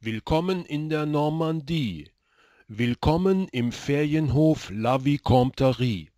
Willkommen in der Normandie. Willkommen im Ferienhof La Vicomterie.